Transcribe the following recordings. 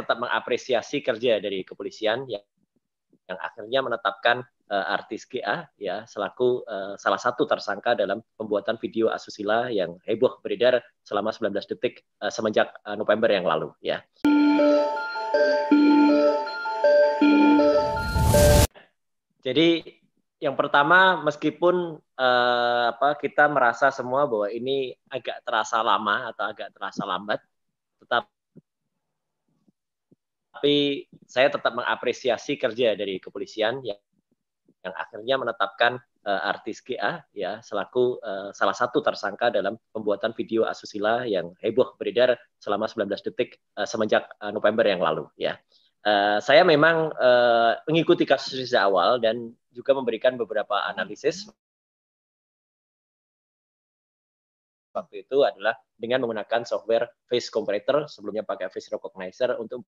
tetap mengapresiasi kerja dari kepolisian yang yang akhirnya menetapkan uh, artis GA ya selaku uh, salah satu tersangka dalam pembuatan video asusila yang heboh beredar selama 19 detik uh, semenjak uh, November yang lalu ya. Jadi yang pertama meskipun uh, apa kita merasa semua bahwa ini agak terasa lama atau agak terasa lambat tetap tapi saya tetap mengapresiasi kerja dari kepolisian yang yang akhirnya menetapkan uh, artis GA ya selaku uh, salah satu tersangka dalam pembuatan video asusila yang heboh beredar selama 19 detik uh, semenjak uh, November yang lalu ya. Uh, saya memang uh, mengikuti kasus ini sejak awal dan juga memberikan beberapa analisis waktu itu adalah dengan menggunakan software face comparator sebelumnya pakai face recognizer untuk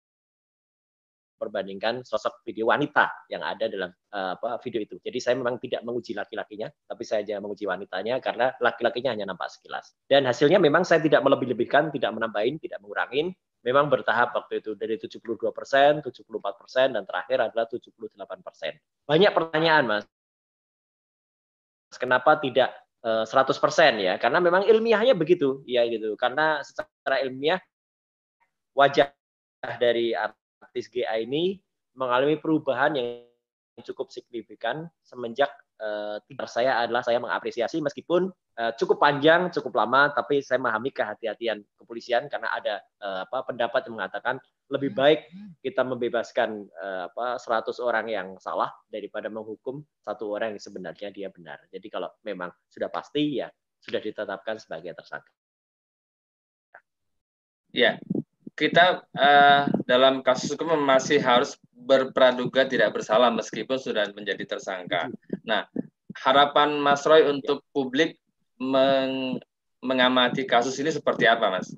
perbandingkan sosok video wanita yang ada dalam uh, apa, video itu. Jadi saya memang tidak menguji laki-lakinya, tapi saya hanya menguji wanitanya karena laki-lakinya hanya nampak sekilas. Dan hasilnya memang saya tidak melebih-lebihkan, tidak menambahin, tidak mengurangin. Memang bertahap waktu itu dari 72 persen, 74 persen, dan terakhir adalah 78 persen. Banyak pertanyaan, Mas. Kenapa tidak 100% eh, persen ya? Karena memang ilmiahnya begitu, ya gitu. Karena secara ilmiah wajah dari praktis GA ini mengalami perubahan yang cukup signifikan semenjak uh, saya adalah saya mengapresiasi meskipun uh, cukup panjang, cukup lama, tapi saya memahami kehati-hatian kepolisian karena ada uh, apa pendapat yang mengatakan lebih hmm. baik kita membebaskan uh, apa 100 orang yang salah daripada menghukum satu orang yang sebenarnya dia benar. Jadi kalau memang sudah pasti ya sudah ditetapkan sebagai tersangka. Ya, kita uh, dalam kasus hukum masih harus berpraduga tidak bersalah meskipun sudah menjadi tersangka. Nah, harapan Mas Roy untuk publik meng mengamati kasus ini seperti apa, Mas?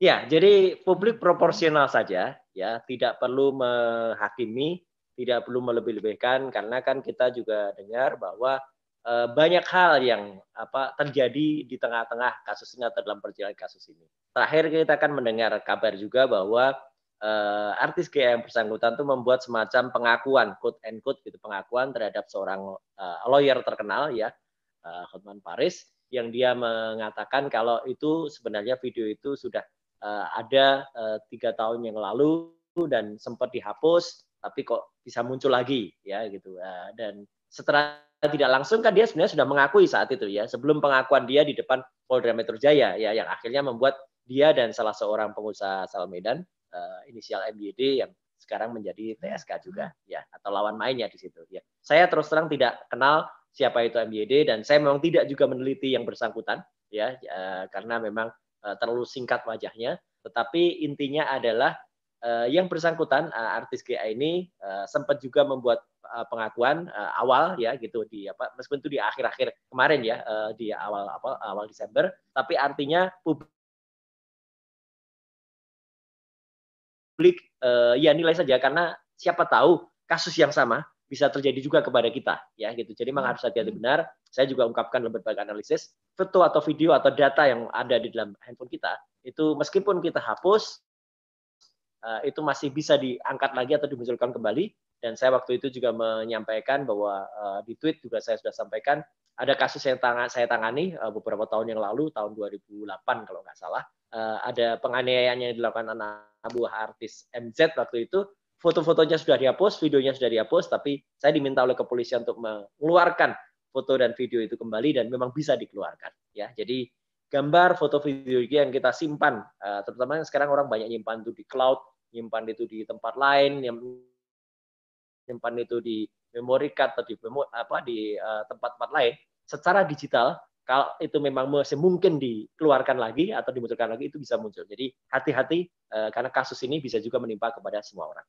Ya, jadi publik proporsional saja, ya, tidak perlu menghakimi, tidak perlu melebih-lebihkan karena kan kita juga dengar bahwa Eh, banyak hal yang apa terjadi di tengah-tengah kasus ini atau dalam perjalanan kasus ini. Terakhir kita akan mendengar kabar juga bahwa uh, artis GM yang bersangkutan itu membuat semacam pengakuan, quote and quote gitu pengakuan terhadap seorang uh, lawyer terkenal ya, uh, Hotman Paris yang dia mengatakan kalau itu sebenarnya video itu sudah uh, ada tiga tahun yang lalu dan sempat dihapus tapi kok bisa muncul lagi ya gitu uh, dan setelah tidak langsung kan dia sebenarnya sudah mengakui saat itu ya sebelum pengakuan dia di depan Polda Metro Jaya ya yang akhirnya membuat dia dan salah seorang pengusaha asal Medan uh, inisial MYD yang sekarang menjadi TSK juga ya atau lawan mainnya di situ ya. Saya terus terang tidak kenal siapa itu MYD dan saya memang tidak juga meneliti yang bersangkutan ya uh, karena memang uh, terlalu singkat wajahnya tetapi intinya adalah uh, yang bersangkutan uh, artis GA ini uh, sempat juga membuat uh, pengakuan uh, awal ya gitu di apa meskipun itu di akhir-akhir kemarin ya uh, di awal apa awal Desember tapi artinya publik uh, ya nilai saja karena siapa tahu kasus yang sama bisa terjadi juga kepada kita ya gitu. Jadi memang harus hati-hati hmm. benar. Saya juga ungkapkan lembaga analisis foto atau video atau data yang ada di dalam handphone kita itu meskipun kita hapus Eh, itu masih bisa diangkat lagi atau dimunculkan kembali. Dan saya waktu itu juga menyampaikan bahwa eh, di tweet juga saya sudah sampaikan ada kasus yang tang saya tangani eh, beberapa tahun yang lalu, tahun 2008 kalau nggak salah, ada penganiayaan yang dilakukan anak buah artis MZ waktu itu. Foto-fotonya sudah dihapus, videonya sudah dihapus, tapi saya diminta oleh kepolisian untuk mengeluarkan foto dan video itu kembali dan memang bisa dikeluarkan. Ya, jadi gambar, foto, video yang kita simpan, terutama yang sekarang orang banyak nyimpan itu di cloud, nyimpan itu di tempat lain, nyimpan itu di memory card atau di apa di eh, tempat-tempat uh, lain secara digital kalau itu memang masih mungkin dikeluarkan lagi atau dimunculkan lagi itu bisa muncul. Jadi hati-hati uh, karena kasus ini bisa juga menimpa kepada semua orang.